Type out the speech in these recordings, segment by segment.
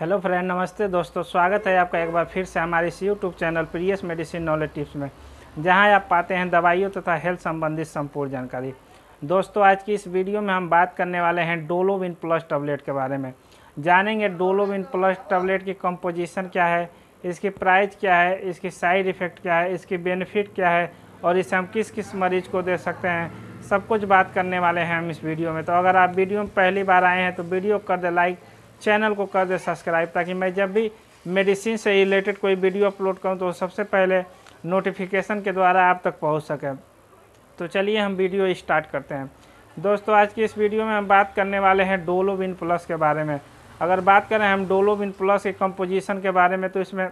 hello friend नमस्ते दोस्तों स्वागत है आपका एक बार फिर से हमारे इस यूट्यूब चैनल प्रियस मेडिसिन नॉलेज टिप्स में जहां आप पाते हैं दवाइयों तथा हेल्थ संबंधित संपूर्ण जानकारी दोस्तों आज की इस वीडियो में हम बात करने वाले हैं डोलोविन प्लस टबलेट के बारे में जानेंगे डोलोविन प्लस टबलेट की कंपोजिशन क्या है इसकी प्राइस क्या है इसकी साइड इफ़ेक्ट क्या है इसकी बेनिफिट क्या है और इसे हम किस किस मरीज को दे सकते हैं सब कुछ बात करने वाले हैं हम इस वीडियो में तो अगर आप वीडियो में पहली बार आए हैं तो वीडियो कर दे लाइक चैनल को कर दे सब्सक्राइब ताकि मैं जब भी मेडिसिन से रिलेटेड कोई वीडियो अपलोड करूँ तो सबसे पहले नोटिफिकेशन के द्वारा आप तक पहुँच सकें तो चलिए हम वीडियो स्टार्ट करते हैं दोस्तों आज की इस वीडियो में हम बात करने वाले हैं डोलोविन प्लस के बारे में अगर बात करें हम डोलोविन प्लस के कंपोजिशन के बारे में तो इसमें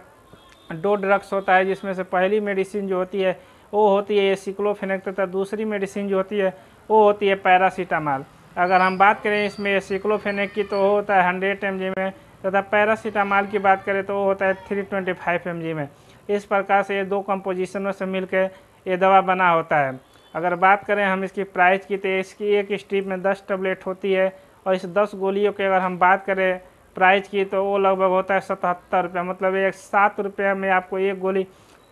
दो ड्रग्स होता है जिसमें से पहली मेडिसिन जो होती है वो होती है सिक्लोफेनेक तथा दूसरी मेडिसिन जो होती है वो होती है पैरासीटामॉल अगर हम बात करें इसमें सिक्लोफेनिक की तो होता है हंड्रेड एम में तथा पैरासीटामॉल की बात करें तो होता है थ्री ट्वेंटी फाइव एम में इस प्रकार से ये दो कंपोजिशनों से मिलकर ये दवा बना होता है अगर बात करें हम इसकी प्राइस की तो इसकी एक स्ट्रिप में दस टबलेट होती है और इस दस गोलियों की अगर हम बात करें प्राइस की तो वो लगभग होता है सतहत्तर रुपये मतलब एक सात रुपये में आपको एक गोली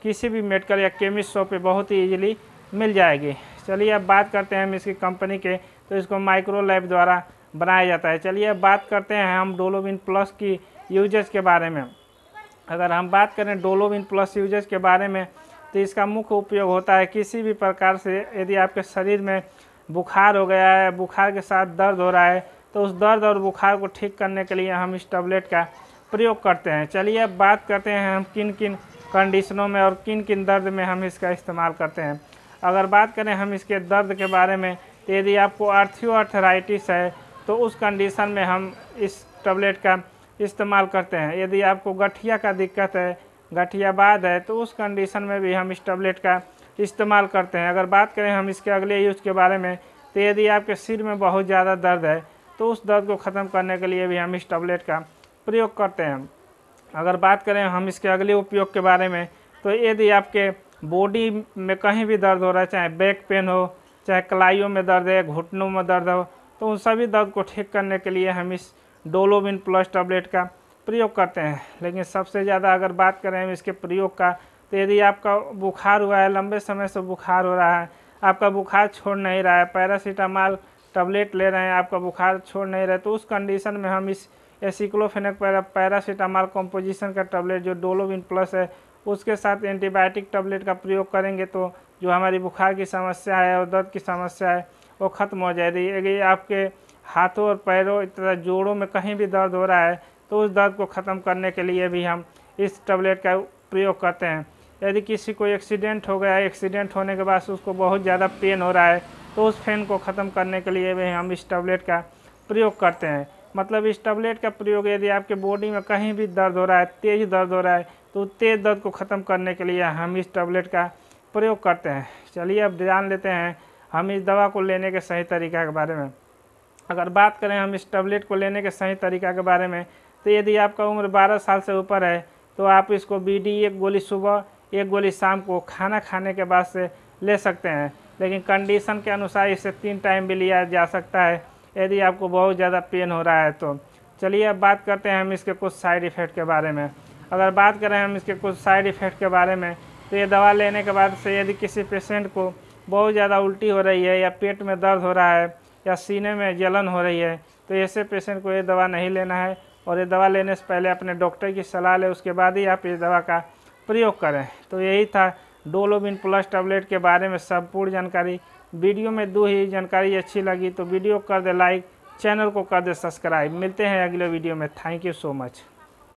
किसी भी मेडिकल या केमिस्ट शॉप पे बहुत ही इजीली मिल जाएगी चलिए अब बात करते हैं हम इसकी कंपनी के तो इसको माइक्रो लैब द्वारा बनाया जाता है चलिए अब बात करते हैं हम डोलोविन प्लस की यूजेस के बारे में अगर हम बात करें डोलोविन प्लस यूजेस के बारे में तो इसका मुख्य उपयोग होता है किसी भी प्रकार से यदि आपके शरीर में बुखार हो गया है बुखार के साथ दर्द हो रहा है तो उस दर्द और बुखार को ठीक करने के लिए हम इस टैबलेट का प्रयोग करते हैं चलिए अब बात करते हैं हम किन किन कंडीशनों में और किन किन दर्द में हम इसका इस्तेमाल करते हैं अगर बात करें हम इसके दर्द के बारे में तो यदि आपको आर्थियो आर्थराइटिस है तो उस कंडीशन में हम इस टबलेट का इस्तेमाल करते हैं यदि आपको गठिया का दिक्कत है गठिया बाद है तो उस कंडीशन में भी हम इस टबलेट का इस्तेमाल करते हैं अगर बात करें हम इसके अगले यूज़ के बारे में तो यदि आपके सिर में बहुत ज़्यादा दर्द है तो उस दर्द को ख़त्म करने के लिए भी हम इस टबलेट का प्रयोग करते हैं अगर बात करें हम इसके अगले उपयोग के बारे में तो यदि आपके बॉडी में कहीं भी दर्द हो रहा है चाहे बैक पेन हो चाहे कलाइयों में दर्द है घुटनों में दर्द हो तो उन सभी दर्द को ठीक करने के लिए हम इस डोलोविन प्लस टैबलेट का प्रयोग करते हैं लेकिन सबसे ज़्यादा अगर बात करें हम इसके प्रयोग का तो यदि आपका बुखार हुआ है लंबे समय से बुखार हो रहा है आपका बुखार छोड़ नहीं रहा है पैरासीटामॉल टैबलेट ले रहे हैं आपका बुखार छोड़ नहीं रहा है तो उस कंडीशन में हम इस एसिक्लोफेनिक पैरासीटामॉल कॉम्पोजिशन का टैबलेट जो डोलोविन प्लस है उसके साथ एंटीबायोटिक टबलेट का प्रयोग करेंगे तो जो हमारी बुखार की समस्या है और दर्द की समस्या है वो ख़त्म हो जाएगी यदि आपके हाथों और पैरों तथा जोड़ों में कहीं भी दर्द हो रहा है तो उस दर्द को ख़त्म करने के लिए भी हम इस टबलेट का प्रयोग करते हैं यदि किसी को एक्सीडेंट हो गया एक्सीडेंट होने के बाद उसको बहुत ज़्यादा पेन हो रहा है तो उस पेन को ख़त्म करने के लिए भी हम इस टबलेट का प्रयोग करते हैं मतलब इस टबलेट का प्रयोग यदि आपके बॉडी में कहीं भी दर्द हो रहा है तेज़ दर्द हो रहा है तो तेज़ दर्द को ख़त्म करने के लिए हम इस टैबलेट का प्रयोग करते हैं चलिए अब जान लेते हैं हम इस दवा को लेने के सही तरीका के बारे में अगर बात करें हम इस टैबलेट को लेने के सही तरीका के बारे में तो यदि आपका उम्र 12 साल से ऊपर है तो आप इसको बीडी एक गोली सुबह एक गोली शाम को खाना खाने के बाद से ले सकते हैं लेकिन कंडीशन के अनुसार इसे तीन टाइम भी लिया जा सकता है यदि आपको बहुत ज़्यादा पेन हो रहा है तो चलिए अब बात करते हैं हम इसके कुछ साइड इफ़ेक्ट के बारे में अगर बात करें हम इसके कुछ साइड इफ़ेक्ट के बारे में तो ये दवा लेने के बाद से यदि किसी पेशेंट को बहुत ज़्यादा उल्टी हो रही है या पेट में दर्द हो रहा है या सीने में जलन हो रही है तो ऐसे पेशेंट को ये दवा नहीं लेना है और ये दवा लेने से पहले अपने डॉक्टर की सलाह लें उसके बाद ही आप इस दवा का प्रयोग करें तो यही था डोलोबिन प्लस टैबलेट के बारे में संपूर्ण जानकारी वीडियो में दो ही जानकारी अच्छी लगी तो वीडियो कर दे लाइक चैनल को कर दे सब्सक्राइब मिलते हैं अगले वीडियो में थैंक यू सो मच